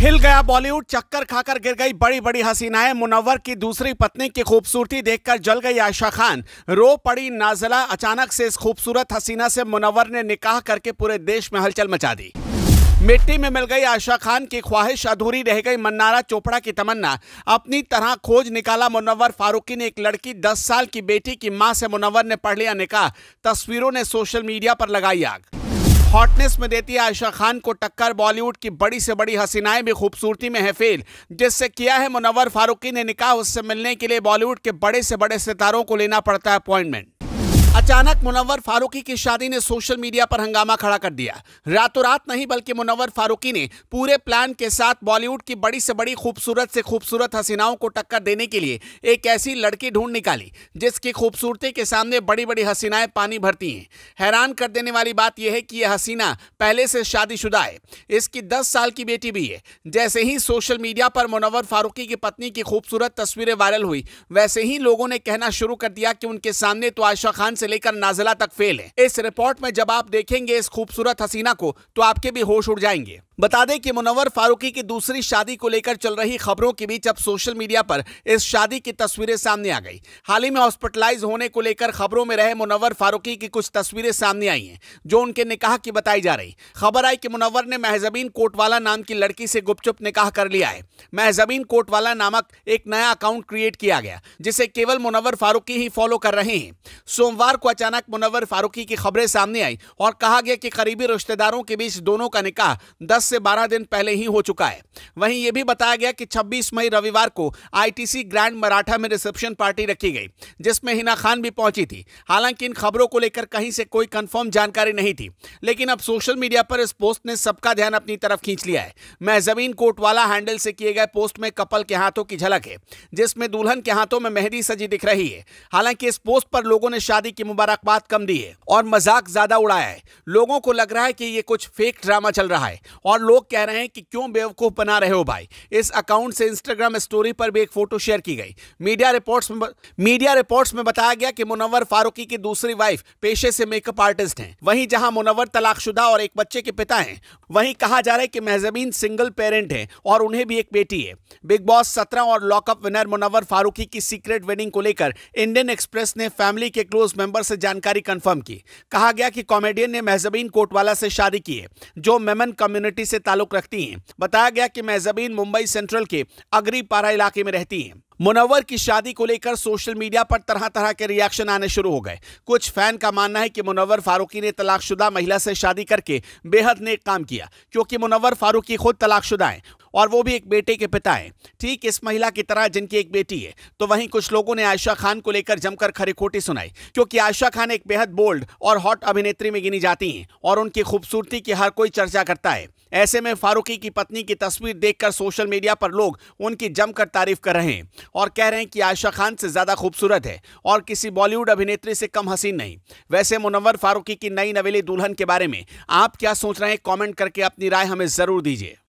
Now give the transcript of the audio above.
हिल गया बॉलीवुड चक्कर खाकर गिर गई बड़ी बड़ी हसीनाएं मुनव्वर की दूसरी पत्नी की खूबसूरती देखकर जल गई आयशा खान रो पड़ी नाजला अचानक से इस खूबसूरत हसीना से मुनव्वर ने निकाह करके पूरे देश में हलचल मचा दी मिट्टी में मिल गई आशा खान की ख्वाहिश अधूरी रह गई मन्नारा चोपड़ा की तमन्ना अपनी तरह खोज निकाला मुनवर फारूकी ने एक लड़की 10 साल की बेटी की मां से मुनवर ने पढ़ लिया निकाह तस्वीरों ने सोशल मीडिया पर लगाई आग हॉटनेस में देती है आयशा खान को टक्कर बॉलीवुड की बड़ी से बड़ी हसीनाएं भी खूबसूरती में है फेल जिससे किया है मुनवर फारूकी ने निकाह उससे मिलने के लिए बॉलीवुड के बड़े से बड़े सितारों को लेना पड़ता है अपॉइंटमेंट अचानक मुनव्वर फारूकी की शादी ने सोशल मीडिया पर हंगामा खड़ा कर दिया रातों रात नहीं बल्कि मुनव्वर फारूकी ने पूरे प्लान के साथ बॉलीवुड की बड़ी से बड़ी खूबसूरत से खूबसूरत हसीनाओं को टक्कर देने के लिए एक ऐसी लड़की ढूंढ निकाली जिसकी खूबसूरती के सामने बड़ी बड़ी हसीनाएं पानी भरती हैं हैरान कर देने वाली बात यह है कि यह हसीना पहले से शादीशुदा है इसकी दस साल की बेटी भी है जैसे ही सोशल मीडिया पर मुनव्वर फारूकी की पत्नी की खूबसूरत तस्वीरें वायरल हुई वैसे ही लोगों ने कहना शुरू कर दिया कि उनके सामने तो आयशा खान से से लेकर नाजिला तक फेल है इस रिपोर्ट में जब आप देखेंगे इस खूबसूरत हसीना को तो आपके भी होश उड़ जाएंगे बता दें कि मुनवर फारूकी की दूसरी शादी को लेकर चल रही खबरों के बीच अब सोशल मीडिया पर इस शादी की तस्वीरें सामने आ गई हाल ही में हॉस्पिटलाइज होने को लेकर खबरों में रहे मुनवर फारूकी की कुछ तस्वीरें सामने आई हैं जो उनके निकाह की बताई जा रही खबर आई कि मुनवर ने महजबीन कोटवाला नाम की लड़की से गुपचुप निकाह कर लिया है महजबीन कोटवाला नामक एक नया अकाउंट क्रिएट किया गया जिसे केवल मुनवर फारूकी ही फॉलो कर रहे हैं सोमवार को अचानक मुनवर फारूकी की खबरें सामने आई और कहा गया कि करीबी रिश्तेदारों के बीच दोनों का निकाह दस 10 से 12 दिन पहले ही हो चुका है वहीं यह भी बताया गया कि 26 मई रविवार को आईटीसी ग्रैंड मराठा में रिसेप्शन पार्टी रखी गई जिसमें हिना खान भी पहुंची थी हालांकि इन खबरों को लेकर कहीं से कोई कंफर्म जानकारी नहीं थी लेकिन अब सोशल मीडिया पर इस पोस्ट ने सबका ध्यान अपनी तरफ खींच लिया है महजबीन कोटवाला हैंडल से किए गए पोस्ट में कपल के हाथों की झलक है जिसमें दुल्हन के हाथों में मेहंदी सजी दिख रही है हालांकि इस पोस्ट पर लोगों ने शादी की मुबारकबाद कम दी है और मजाक ज्यादा उड़ाया है लोगों को लग रहा है कि ये कुछ फेक ड्रामा चल रहा है और और लोग कह रहे हैं कि क्यों बेवकूफ़ बना रहे हो भाई इस अकाउंट से इंस्टाग्राम स्टोरी पर भी एक फोटो शेयर की गई मीडिया रिपोर्ट्स में मीडिया रिपोर्ट्स में बताया गया कि मुनवर फारूकी की दूसरी वाइफ पेशे से मेकअप आर्टिस्ट हैं वहीं जहां मुनवर तलाकशुदा और एक बच्चे के पिता हैं वहीं कहा जा रहा है कि महजबीन सिंगल पेरेंट हैं और उन्हें भी एक बेटी है बिग बॉस सत्रह और लॉकअप विनर मुनवर फारूकी की सीक्रेट वेडिंग को लेकर इंडियन एक्सप्रेस ने फैमिली के क्लोज मेंबर से जानकारी कंफर्म की कहा गया कि कॉमेडियन ने महजबीन कोटवाला से शादी की है जो मेमन कम्युनिटी से ताल्लुक रखती हैं बताया गया कि मेहजबीन मुंबई सेंट्रल के अगरी पारा इलाके में रहती हैं मुनव्वर की शादी को लेकर सोशल मीडिया पर तरह तरह के रिएक्शन आने शुरू हो गए कुछ फैन का मानना है कि मुनव्वर फारूकी ने तलाकशुदा महिला से शादी करके बेहद नेक काम किया क्योंकि मुनव्वर फारूकी खुद तलाकशुदा हैं और वो भी एक बेटे के पिता हैं ठीक इस महिला की तरह जिनकी एक बेटी है तो वहीं कुछ लोगों ने आयशा खान को लेकर जमकर खोटी सुनाई क्योंकि आयशा खान एक बेहद बोल्ड और हॉट अभिनेत्री में गिनी जाती हैं और उनकी खूबसूरती की हर कोई चर्चा करता है ऐसे में फारूकी की पत्नी की तस्वीर देखकर सोशल मीडिया पर लोग उनकी जमकर तारीफ कर रहे हैं और कह रहे हैं कि आयशा खान से ज़्यादा खूबसूरत है और किसी बॉलीवुड अभिनेत्री से कम हसीन नहीं वैसे मुनवर फारूकी की नई नवेली दुल्हन के बारे में आप क्या सोच रहे हैं कॉमेंट करके अपनी राय हमें ज़रूर दीजिए